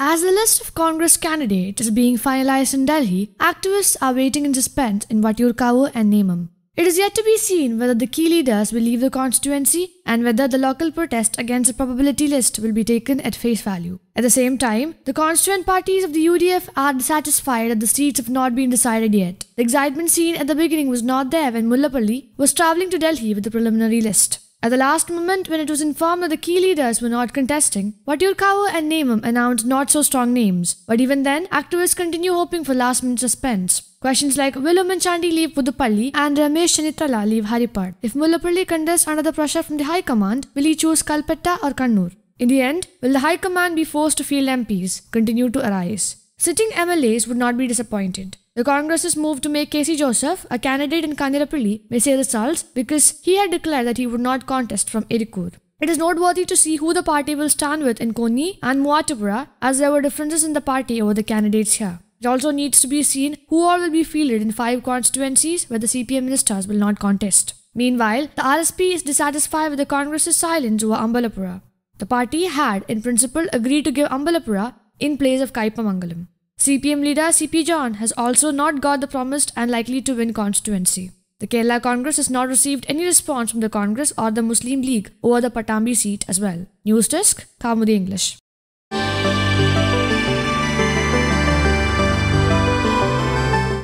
As the list of Congress candidates is being finalized in Delhi, activists are waiting in suspense in Vatulkavu and Nemam. It is yet to be seen whether the key leaders will leave the constituency and whether the local protest against the probability list will be taken at face value. At the same time, the constituent parties of the UDF are dissatisfied that the seats have not been decided yet. The excitement seen at the beginning was not there when Mullapalli was travelling to Delhi with the preliminary list. At the last moment, when it was informed that the key leaders were not contesting, Vatirkava and Namum announced not so strong names. But even then, activists continue hoping for last minute suspense. Questions like will Umanchandi leave Pudupalli and Ramesh Chenitrala leave Haripad? If Mullapalli contests under the pressure from the High Command, will he choose Kalpetta or Kannur? In the end, will the High Command be forced to field MPs? Continue to arise. Sitting MLAs would not be disappointed. The Congress's move to make Casey Joseph a candidate in Kanirapilli may say results because he had declared that he would not contest from Irikur. It is noteworthy to see who the party will stand with in Koni and Muatupura as there were differences in the party over the candidates here. It also needs to be seen who all will be fielded in five constituencies where the CPM ministers will not contest. Meanwhile, the RSP is dissatisfied with the Congress's silence over Ambalapura. The party had, in principle, agreed to give Ambalapura in place of Kaipamangalam. CPM leader CP John has also not got the promised and likely to win constituency. The Kerala Congress has not received any response from the Congress or the Muslim League over the Patambi seat as well. News Desk, Kamudi English.